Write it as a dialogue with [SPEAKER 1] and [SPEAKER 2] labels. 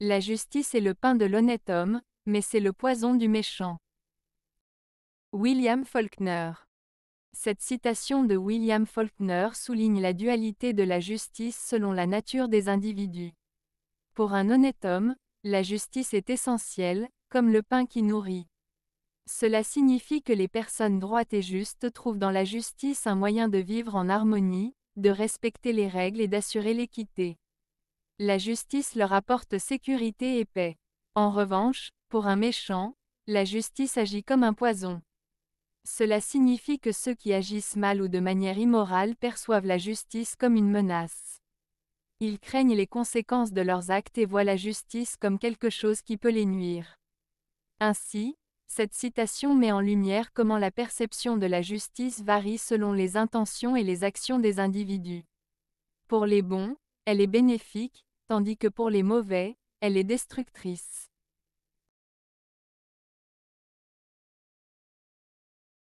[SPEAKER 1] La justice est le pain de l'honnête homme, mais c'est le poison du méchant. William Faulkner Cette citation de William Faulkner souligne la dualité de la justice selon la nature des individus. Pour un honnête homme, la justice est essentielle, comme le pain qui nourrit. Cela signifie que les personnes droites et justes trouvent dans la justice un moyen de vivre en harmonie, de respecter les règles et d'assurer l'équité la justice leur apporte sécurité et paix. En revanche, pour un méchant, la justice agit comme un poison. Cela signifie que ceux qui agissent mal ou de manière immorale perçoivent la justice comme une menace. Ils craignent les conséquences de leurs actes et voient la justice comme quelque chose qui peut les nuire. Ainsi, cette citation met en lumière comment la perception de la justice varie selon les intentions et les actions des individus. Pour les bons, elle est bénéfique, tandis que pour les mauvais,
[SPEAKER 2] elle est destructrice.